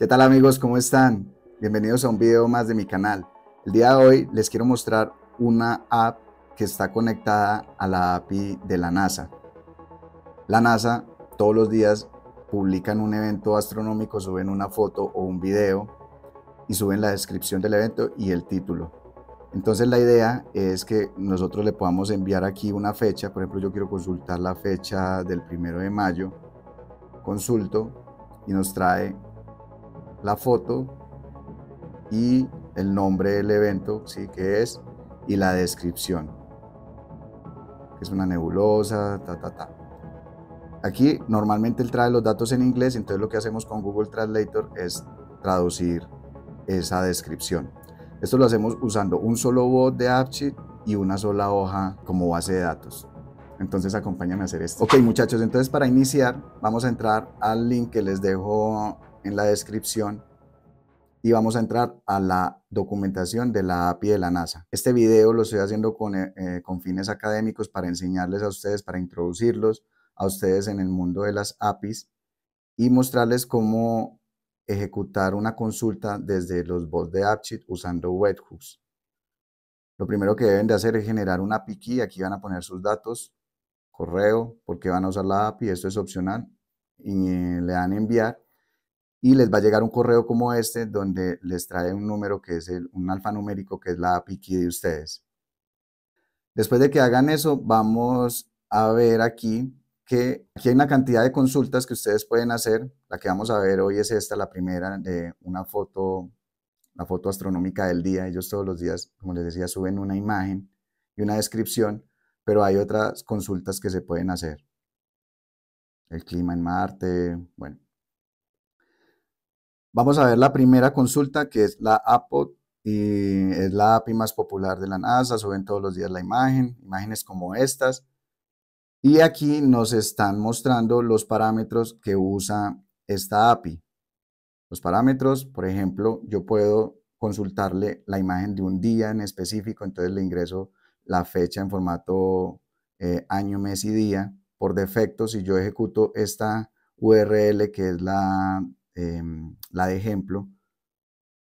¿Qué tal amigos? ¿Cómo están? Bienvenidos a un video más de mi canal. El día de hoy les quiero mostrar una app que está conectada a la API de la NASA. La NASA todos los días publican un evento astronómico, suben una foto o un video y suben la descripción del evento y el título. Entonces la idea es que nosotros le podamos enviar aquí una fecha, por ejemplo yo quiero consultar la fecha del primero de mayo, consulto y nos trae la foto y el nombre del evento, sí, que es, y la descripción, es una nebulosa, ta, ta, ta. Aquí normalmente él trae los datos en inglés, entonces lo que hacemos con Google Translator es traducir esa descripción. Esto lo hacemos usando un solo bot de AppSheet y una sola hoja como base de datos. Entonces acompáñame a hacer esto. Ok muchachos, entonces para iniciar vamos a entrar al link que les dejo en la descripción y vamos a entrar a la documentación de la API de la NASA. Este video lo estoy haciendo eh, eh, con, fines académicos para enseñarles a ustedes, para introducirlos a ustedes en el mundo de las APIs y mostrarles cómo ejecutar una consulta desde los bots de AppSheet usando webhooks. Lo primero que deben de hacer es generar una API key. Aquí van a poner sus datos, correo, porque van a usar la API, esto es opcional, y le dan enviar y les va a llegar un correo como este donde les trae un número que es un alfanumérico que es la API key de ustedes. Después de que hagan eso, vamos a ver aquí que aquí hay una cantidad de consultas que ustedes pueden hacer. La que vamos a ver hoy es esta, la primera de una foto, la foto astronómica del día. Ellos todos los días, como les decía, suben una imagen y una descripción, pero hay otras consultas que se pueden hacer. El clima en Marte, bueno, Vamos a ver la primera consulta que es la APOD y es la API más popular de la NASA, suben todos los días la imagen, imágenes como estas. Y aquí nos están mostrando los parámetros que usa esta API. Los parámetros, por ejemplo, yo puedo consultarle la imagen de un día en específico, entonces le ingreso la fecha en formato eh, año, mes y día. Por defecto, si yo ejecuto esta URL que es la Em, la de ejemplo,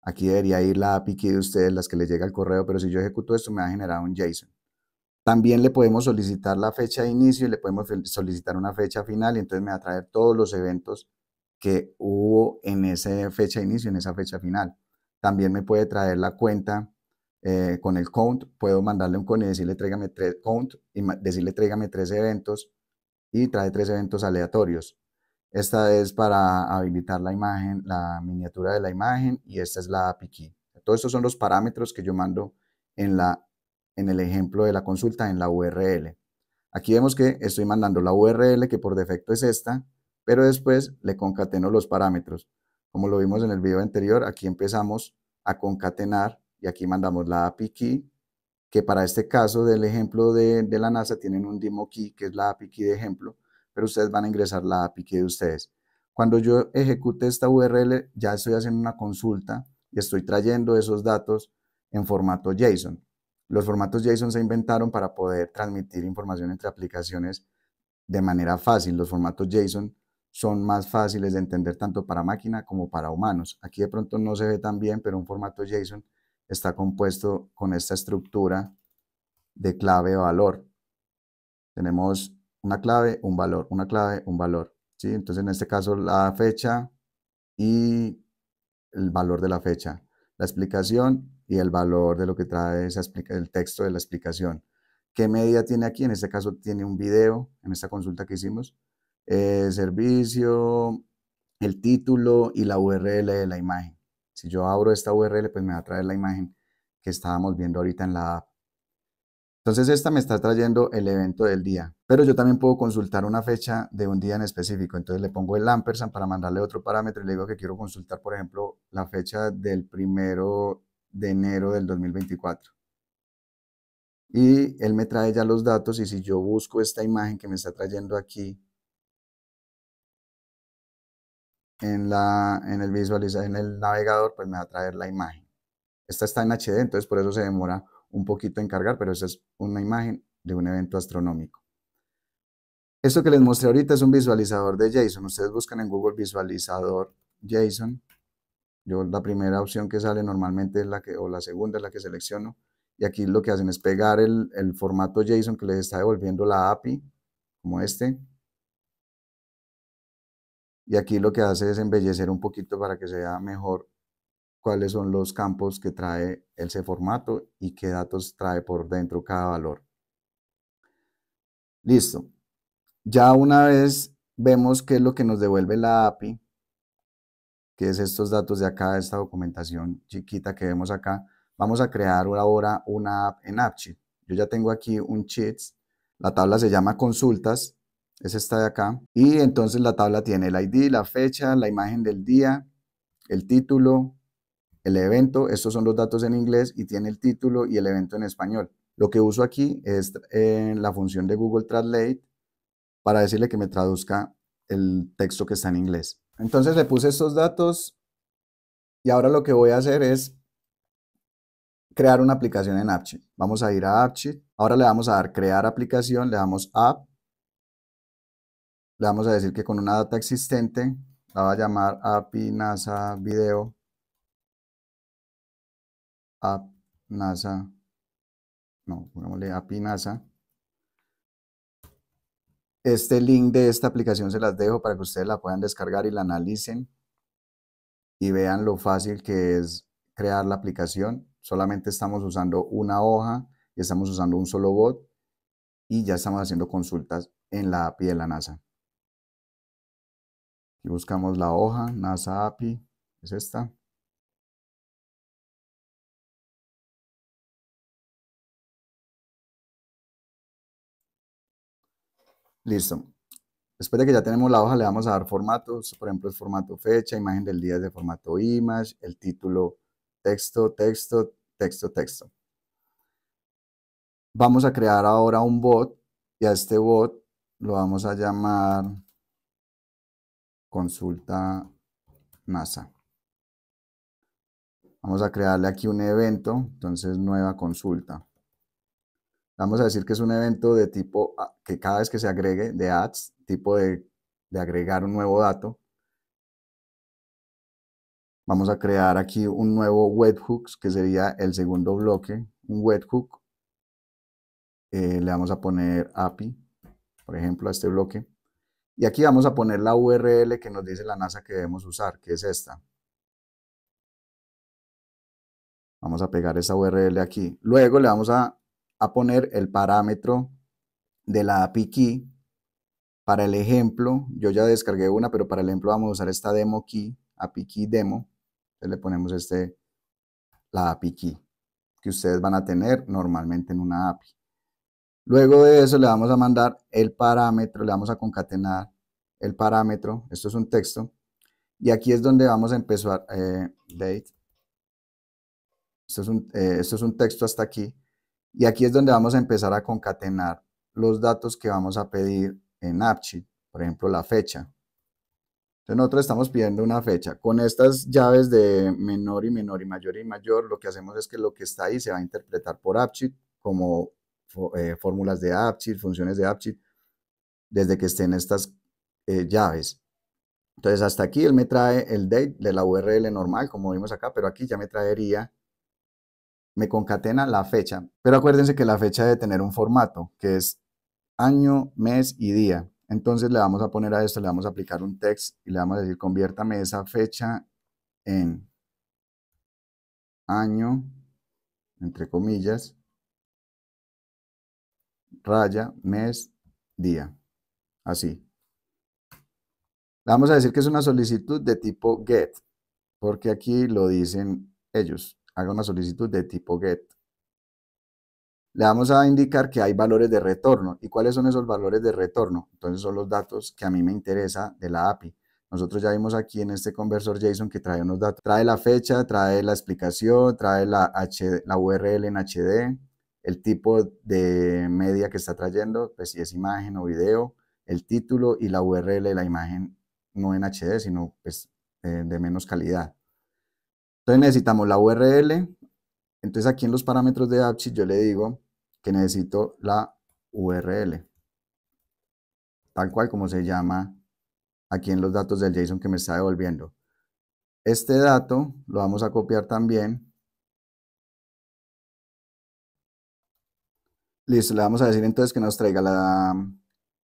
aquí debería ir la API key de ustedes, las que les llega el correo, pero si yo ejecuto esto me va a generar un JSON. También le podemos solicitar la fecha de inicio y le podemos solicitar una fecha final y entonces me va a traer todos los eventos que hubo en esa fecha de inicio, en esa fecha final. También me puede traer la cuenta eh, con el count, puedo mandarle un con y decirle tráigame tres count y decirle tráigame tres eventos y trae tres eventos aleatorios. Esta es para habilitar la imagen, la miniatura de la imagen y esta es la API key. Todos estos son los parámetros que yo mando en, la, en el ejemplo de la consulta en la URL. Aquí vemos que estoy mandando la URL que por defecto es esta, pero después le concateno los parámetros. Como lo vimos en el video anterior, aquí empezamos a concatenar y aquí mandamos la API key, que para este caso del ejemplo de, de la NASA tienen un demo key, que es la API key de ejemplo, pero ustedes van a ingresar la API que de ustedes. Cuando yo ejecute esta URL, ya estoy haciendo una consulta y estoy trayendo esos datos en formato JSON. Los formatos JSON se inventaron para poder transmitir información entre aplicaciones de manera fácil. Los formatos JSON son más fáciles de entender tanto para máquina como para humanos. Aquí de pronto no se ve tan bien, pero un formato JSON está compuesto con esta estructura de clave valor. Tenemos una clave, un valor, una clave, un valor. ¿sí? Entonces, en este caso, la fecha y el valor de la fecha, la explicación y el valor de lo que trae esa el texto de la explicación. ¿Qué medida tiene aquí? En este caso tiene un video, en esta consulta que hicimos, eh, servicio, el título y la URL de la imagen. Si yo abro esta URL, pues me va a traer la imagen que estábamos viendo ahorita en la app. Entonces, esta me está trayendo el evento del día pero yo también puedo consultar una fecha de un día en específico. Entonces le pongo el ampersand para mandarle otro parámetro y le digo que quiero consultar, por ejemplo, la fecha del primero de enero del 2024. Y él me trae ya los datos y si yo busco esta imagen que me está trayendo aquí en, la, en el en el navegador, pues me va a traer la imagen. Esta está en HD, entonces por eso se demora un poquito en cargar, pero esa es una imagen de un evento astronómico. Esto que les mostré ahorita es un visualizador de JSON. Ustedes buscan en Google visualizador JSON. Yo la primera opción que sale normalmente es la que, o la segunda es la que selecciono. Y aquí lo que hacen es pegar el, formato JSON que les está devolviendo la API, como este. Y aquí lo que hace es embellecer un poquito para que se vea mejor cuáles son los campos que trae ese formato y qué datos trae por dentro cada valor. Listo. Ya una vez vemos qué es lo que nos devuelve la API, que es estos datos de acá, esta documentación chiquita que vemos acá, vamos a crear ahora una app en AppSheet. Yo ya tengo aquí un Sheets, la tabla se llama consultas, es esta de acá, y entonces la tabla tiene el ID, la fecha, la imagen del día, el título, el evento, estos son los datos en inglés y tiene el título y el evento en español. Lo que uso aquí es en la función de Google Translate para decirle que me traduzca el texto que está en inglés. Entonces le puse estos datos y ahora lo que voy a hacer es crear una aplicación en AppSheet. Vamos a ir a AppSheet. Ahora le vamos a dar crear aplicación, le damos app. Le vamos a decir que con una data existente la va a llamar API NASA video app NASA no, pongámosle API NASA este link de esta aplicación se las dejo para que ustedes la puedan descargar y la analicen y vean lo fácil que es crear la aplicación. Solamente estamos usando una hoja y estamos usando un solo bot y ya estamos haciendo consultas en la API de la NASA. Y buscamos la hoja NASA API, es esta. Listo. Después de que ya tenemos la hoja, le vamos a dar formatos, por ejemplo, es formato fecha, imagen del día es de formato image, el título texto, texto, texto, texto. Vamos a crear ahora un bot y a este bot lo vamos a llamar consulta NASA. Vamos a crearle aquí un evento, entonces nueva consulta. Vamos a decir que es un evento de tipo ah, que cada vez que se agregue de ads, tipo de, agregar un nuevo dato, vamos a crear aquí un nuevo webhooks que sería el segundo bloque, un webhook. Eh, le vamos a poner API, por ejemplo, a este bloque. Y aquí vamos a poner la URL que nos dice la NASA que debemos usar, que es esta. Vamos a pegar esa URL aquí. Luego le vamos a a poner el parámetro de la API key. Para el ejemplo, yo ya descargué una, pero para el ejemplo vamos a usar esta demo key, API key demo. Entonces le ponemos este, la API key que ustedes van a tener normalmente en una API. Luego de eso le vamos a mandar el parámetro, le vamos a concatenar el parámetro, esto es un texto, y aquí es donde vamos a empezar, eh, date, eh, esto es un texto hasta aquí, y aquí es donde vamos a empezar a concatenar los datos que vamos a pedir en AppSheet, por ejemplo, la fecha. Entonces nosotros estamos pidiendo una fecha. Con estas llaves de menor y menor y mayor y mayor, lo que hacemos es que lo que está ahí se va a interpretar por AppSheet como eh, fórmulas de AppSheet, funciones de AppSheet, desde que estén estas eh, llaves. Entonces hasta aquí él me trae el date de la URL normal, como vimos acá, pero aquí ya me traería me concatena la fecha. Pero acuérdense que la fecha debe tener un formato, que es año, mes y día. Entonces le vamos a poner a esto, le vamos a aplicar un text y le vamos a decir, conviértame esa fecha en año, entre comillas, raya, mes, día. Así. Le vamos a decir que es una solicitud de tipo get, porque aquí lo dicen ellos haga una solicitud de tipo get. Le vamos a indicar que hay valores de retorno. ¿Y cuáles son esos valores de retorno? Entonces son los datos que a mí me interesa de la API. Nosotros ya vimos aquí en este conversor JSON que trae unos datos. Trae la fecha, trae la explicación, trae la, la URL en HD, el tipo de media que está trayendo, pues si es imagen o video, el título y la URL de la imagen no en HD, sino pues, eh, de menos calidad. Entonces necesitamos la URL. Entonces aquí en los parámetros de AppSheet yo le digo que necesito la URL. Tal cual como se llama aquí en los datos del JSON que me está devolviendo. Este dato lo vamos a copiar también. Listo, le vamos a decir entonces que nos traiga la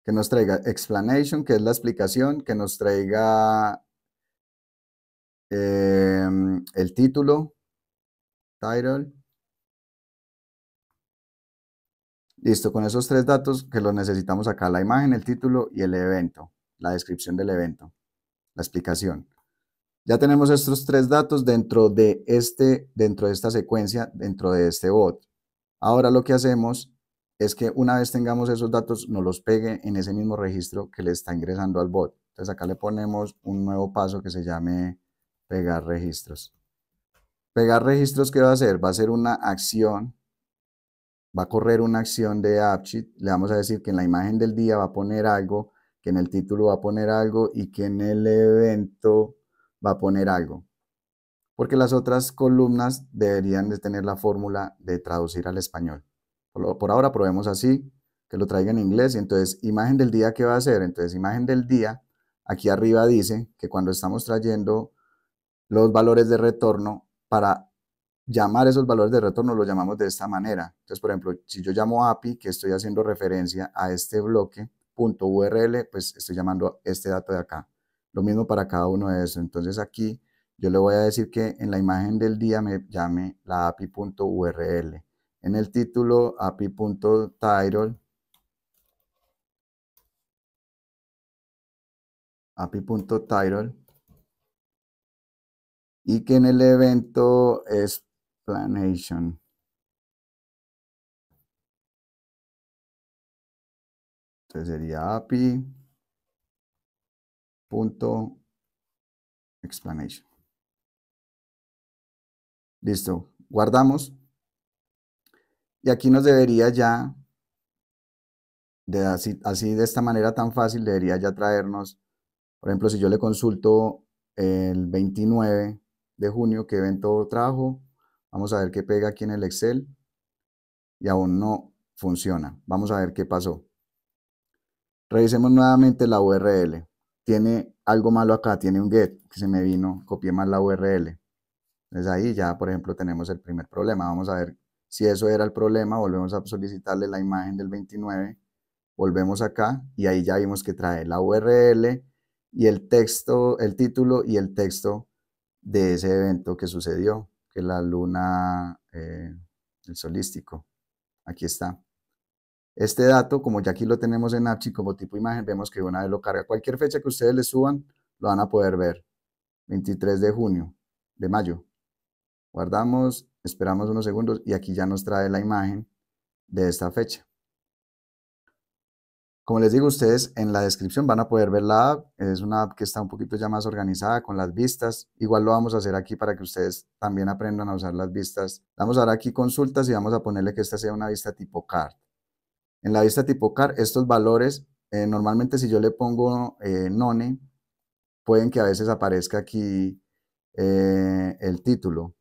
que nos traiga explanation, que es la explicación, que nos traiga Em, el título, title. Listo, con esos tres datos que los necesitamos acá, la imagen, el título y el evento, la descripción del evento, la explicación. Ya tenemos estos tres datos dentro de, este, dentro de esta secuencia, dentro de este bot. Ahora lo que hacemos es que una vez tengamos esos datos, nos los pegue en ese mismo registro que le está ingresando al bot. Entonces acá le ponemos un nuevo paso que se llame Pegar registros. Pegar registros, ¿qué va a hacer? Va a ser una acción, va a correr una acción de AppSheet. Le vamos a decir que en la imagen del día va a poner algo, que en el título va a poner algo y que en el evento va a poner algo. Porque las otras columnas deberían de tener la fórmula de traducir al español. Por, ahora probemos así, que lo traiga en inglés. Y entonces, imagen del día, ¿qué va a hacer? Entonces, imagen del día, aquí arriba dice que cuando estamos trayendo los valores de retorno para llamar esos valores de retorno los llamamos de esta manera. Entonces, por ejemplo, si yo llamo API, que estoy haciendo referencia a este bloque, punto URL, pues estoy llamando este dato de acá. Lo mismo para cada uno de esos. Entonces aquí yo le voy a decir que en la imagen del día me llame la API .url. En el título API.title, .title y que en el evento explanation. Entonces sería API punto explanation. Listo, guardamos. Y aquí nos debería ya, así de esta manera tan fácil, debería ya traernos, por ejemplo, si yo le consulto el 29, de junio ven evento trajo. Vamos a ver qué pega aquí en el Excel. Y aún no funciona. Vamos a ver qué pasó. Revisemos nuevamente la URL. Tiene algo malo acá, tiene un get que se me vino, copié mal la URL. Entonces ahí ya, por ejemplo, tenemos el primer problema. Vamos a ver si eso era el problema. Volvemos a solicitarle la imagen del 29. Volvemos acá y ahí ya vimos que trae la URL y el texto, el título y el texto de ese evento que sucedió, que la luna, eh, el solístico. Aquí está. Este dato, como ya aquí lo tenemos en y como tipo imagen, vemos que una vez lo carga. Cualquier fecha que ustedes le suban, lo van a poder ver. 23 de junio, de mayo. Guardamos, esperamos unos segundos y aquí ya nos trae la imagen de esta fecha. Como les digo, ustedes en la descripción van a poder ver la app. Es una app que está un poquito ya más organizada con las vistas. Igual lo vamos a hacer aquí para que ustedes también aprendan a usar las vistas. Vamos a dar aquí consultas y vamos a ponerle que esta sea una vista tipo card. En la vista tipo card, estos valores, eh, normalmente si yo le pongo eh, none, pueden que a veces aparezca aquí eh, el título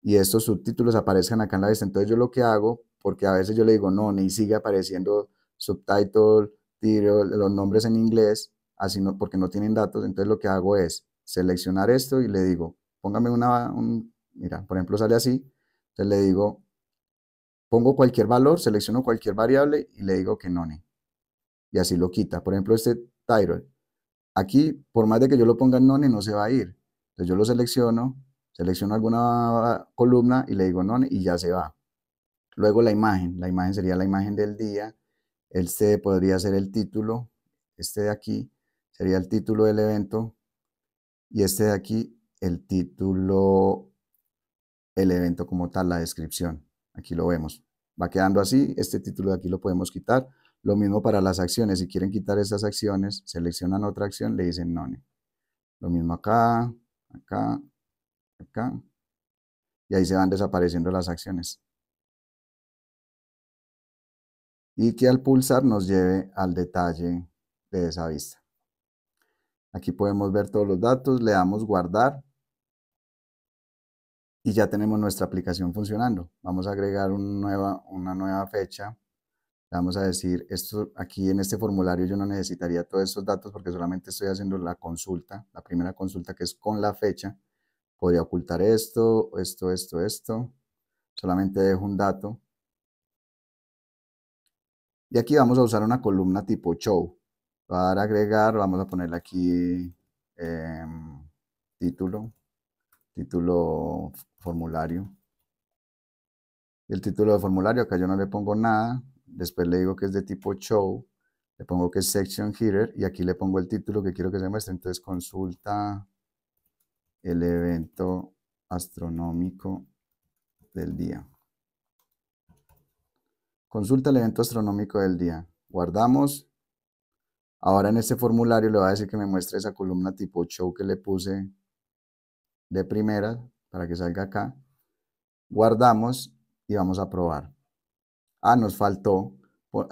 y estos subtítulos aparezcan acá en la vista. Entonces yo lo que hago, porque a veces yo le digo none y sigue apareciendo subtitle, tiro los nombres en inglés, así no, porque no tienen datos. Entonces lo que hago es seleccionar esto y le digo, póngame una, un, mira, por ejemplo sale así, entonces le digo, pongo cualquier valor, selecciono cualquier variable y le digo que none. Y así lo quita. Por ejemplo, este title. Aquí, por más de que yo lo ponga en none, no se va a ir. Entonces yo lo selecciono, selecciono alguna columna y le digo none y ya se va. Luego la imagen. La imagen sería la imagen del día, este podría ser el título, este de aquí sería el título del evento y este de aquí el título, el evento como tal, la descripción. Aquí lo vemos. Va quedando así, este título de aquí lo podemos quitar. Lo mismo para las acciones, si quieren quitar esas acciones, seleccionan otra acción, le dicen none. Lo mismo acá, acá, acá. Y ahí se van desapareciendo las acciones. y que al pulsar nos lleve al detalle de esa vista. Aquí podemos ver todos los datos, le damos guardar y ya tenemos nuestra aplicación funcionando. Vamos a agregar una nueva fecha. vamos a decir, esto aquí en este formulario yo no necesitaría todos estos datos porque solamente estoy haciendo la consulta, la primera consulta que es con la fecha. Podría ocultar esto, esto, esto, esto. Solamente dejo un dato y aquí vamos a usar una columna tipo show. Para agregar, vamos a ponerle aquí em, título, título formulario. El título de formulario, acá yo no le pongo nada. Después le digo que es de tipo show. Le pongo que es section header y aquí le pongo el título que quiero que se muestre. Entonces consulta el evento astronómico del día. Consulta el evento astronómico del día. Guardamos. Ahora en este formulario le voy a decir que me muestre esa columna tipo show que le puse de primera para que salga acá. Guardamos y vamos a probar. Ah, nos faltó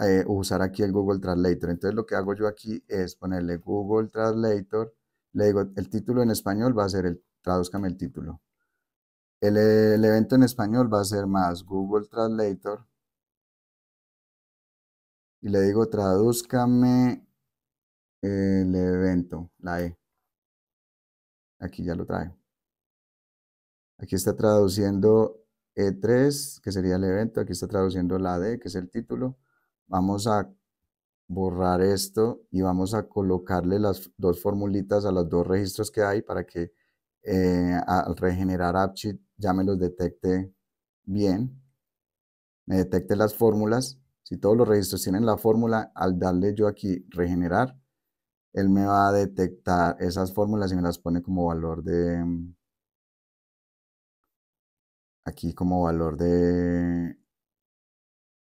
eh, usar aquí el Google Translator. Entonces lo que hago yo aquí es ponerle Google Translator. Le digo, el título en español va a ser el, traduzcame el título. El, el evento en español va a ser más Google Translator y le digo tradúzcame el evento, la E. Aquí ya lo trae. Aquí está traduciendo E3, que sería el evento. Aquí está traduciendo la D, que es el título. Vamos a borrar esto y vamos a colocarle las dos formulitas a los dos registros que hay para que eh, al regenerar AppSheet ya me los detecte bien. Me detecte las fórmulas si todos los registros tienen la fórmula, al darle yo aquí regenerar, él me va a detectar esas fórmulas y me las pone como valor de... Aquí como valor de...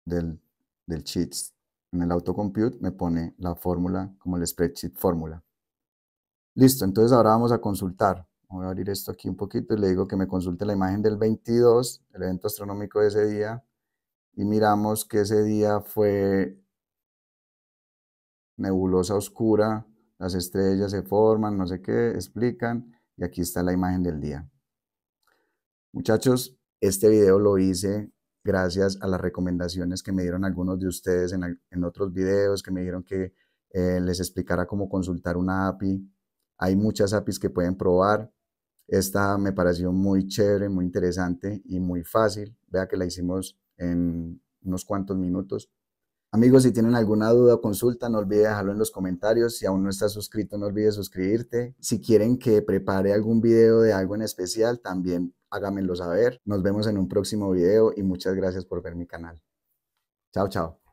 Del, del cheats. En el autocompute me pone la fórmula como el spreadsheet fórmula. Listo, entonces ahora vamos a consultar. Voy a abrir esto aquí un poquito y le digo que me consulte la imagen del 22, el evento astronómico de ese día, y miramos que ese día fue nebulosa oscura, las estrellas se forman, no sé qué, explican, y aquí está la imagen del día. Muchachos, este video lo hice gracias a las recomendaciones que me dieron algunos de ustedes en, otros videos, que me dijeron que eh, les explicara cómo consultar una API. Hay muchas APIs que pueden probar. Esta me pareció muy chévere, muy interesante y muy fácil. Vea que la hicimos en unos cuantos minutos. Amigos, si tienen alguna duda o consulta, no olvides dejarlo en los comentarios. Si aún no estás suscrito, no olvides suscribirte. Si quieren que prepare algún video de algo en especial, también háganmelo saber. Nos vemos en un próximo video y muchas gracias por ver mi canal. Chao, chao.